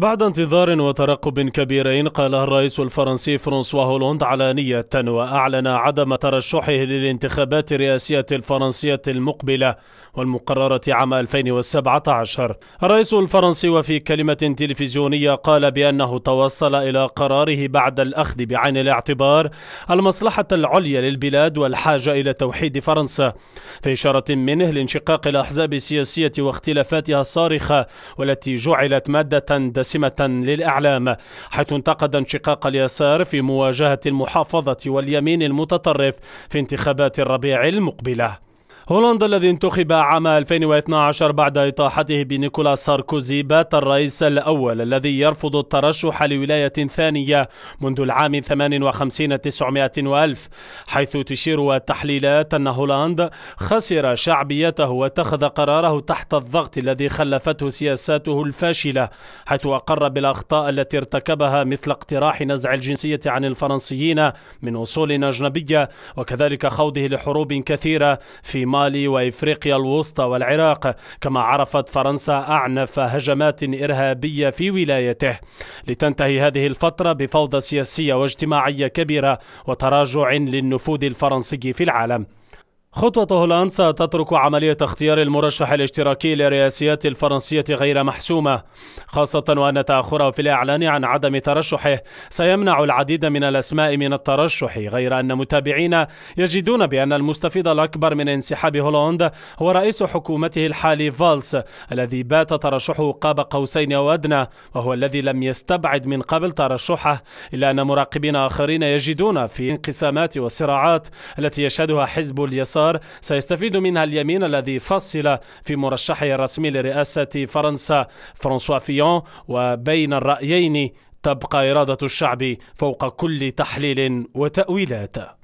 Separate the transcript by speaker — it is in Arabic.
Speaker 1: بعد انتظار وترقب كبيرين قال الرئيس الفرنسي فرانسوا هولوند علانية وأعلن عدم ترشحه للانتخابات الرئاسية الفرنسية المقبلة والمقررة عام 2017 الرئيس الفرنسي وفي كلمة تلفزيونية قال بأنه توصل إلى قراره بعد الأخذ بعين الاعتبار المصلحة العليا للبلاد والحاجة إلى توحيد فرنسا في إشارة منه لانشقاق الأحزاب السياسية واختلافاتها الصارخة والتي جعلت مادة حاسمة للإعلام حيث انتقد انشقاق اليسار في مواجهة المحافظة واليمين المتطرف في انتخابات الربيع المقبله هولندا الذي انتخب عام 2012 بعد إطاحته بنيكولاس ساركوزي بات الرئيس الأول الذي يرفض الترشح لولاية ثانية منذ العام 58 900 وألف حيث تشير التحليلات أن هولندا خسر شعبيته واتخذ قراره تحت الضغط الذي خلفته سياساته الفاشلة حيث أقر بالأخطاء التي ارتكبها مثل اقتراح نزع الجنسية عن الفرنسيين من أصول أجنبية وكذلك خوضه لحروب كثيرة في مالي وإفريقيا الوسطى والعراق كما عرفت فرنسا أعنف هجمات إرهابية في ولايته لتنتهي هذه الفترة بفوضى سياسية واجتماعية كبيرة وتراجع للنفوذ الفرنسي في العالم خطوة هولاند ستترك عملية اختيار المرشح الاشتراكي للرئاسيات الفرنسية غير محسومة خاصة وأن تأخره في الإعلان عن عدم ترشحه سيمنع العديد من الأسماء من الترشح غير أن متابعين يجدون بأن المستفيد الأكبر من انسحاب هولاند هو رئيس حكومته الحالي فالس الذي بات ترشحه قاب قوسين أو أدنى وهو الذي لم يستبعد من قبل ترشحه إلا أن مراقبين آخرين يجدون في انقسامات والصراعات التي يشهدها حزب اليسار اليسار سيستفيد منها اليمين الذي فصل في مرشحه الرسمي لرئاسة فرنسا فرانسوا فيون وبين الرأيين تبقى إرادة الشعب فوق كل تحليل وتأويلات